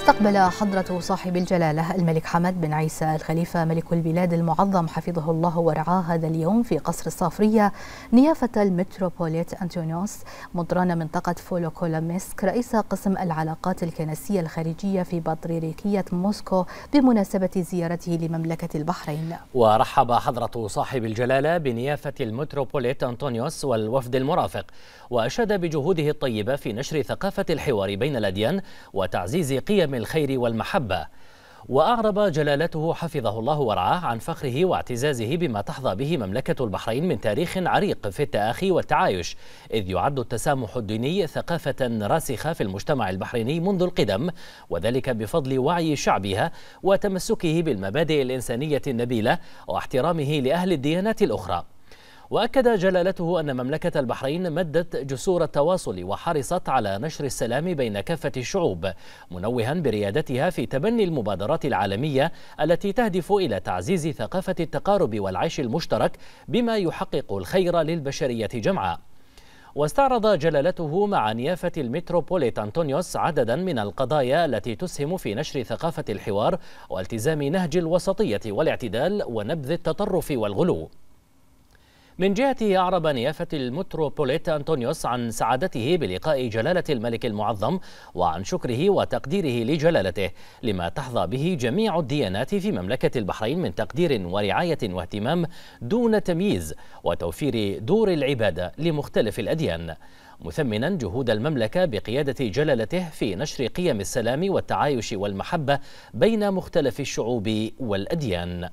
استقبل حضرة صاحب الجلالة الملك حمد بن عيسى الخليفة ملك البلاد المعظم حفظه الله ورعاه هذا اليوم في قصر الصافرية نيافة المتروبوليت أنتونيوس مدران منطقة فولوكولاميسك رئيس قسم العلاقات الكنسية الخارجية في بطريركية موسكو بمناسبة زيارته لمملكة البحرين ورحب حضرة صاحب الجلالة بنيافة المتروبوليت أنتونيوس والوفد المرافق وأشاد بجهوده الطيبة في نشر ثقافة الحوار بين الأديان وتعزيز قيم وعالم الخير والمحبة وأعرب جلالته حفظه الله ورعاه عن فخره واعتزازه بما تحظى به مملكة البحرين من تاريخ عريق في التآخي والتعايش إذ يعد التسامح الديني ثقافة راسخة في المجتمع البحريني منذ القدم وذلك بفضل وعي شعبها وتمسكه بالمبادئ الإنسانية النبيلة واحترامه لأهل الديانات الأخرى وأكد جلالته أن مملكة البحرين مدت جسور التواصل وحرصت على نشر السلام بين كافة الشعوب منوها بريادتها في تبني المبادرات العالمية التي تهدف إلى تعزيز ثقافة التقارب والعيش المشترك بما يحقق الخير للبشرية جمعاء واستعرض جلالته مع نيافة المتروبوليت أنطونيوس عددا من القضايا التي تسهم في نشر ثقافة الحوار والتزام نهج الوسطية والاعتدال ونبذ التطرف والغلو من جهته أعرب نيافة المتروبوليت أنطونيوس عن سعادته بلقاء جلالة الملك المعظم وعن شكره وتقديره لجلالته لما تحظى به جميع الديانات في مملكة البحرين من تقدير ورعاية واهتمام دون تمييز وتوفير دور العبادة لمختلف الأديان مثمنا جهود المملكة بقيادة جلالته في نشر قيم السلام والتعايش والمحبة بين مختلف الشعوب والأديان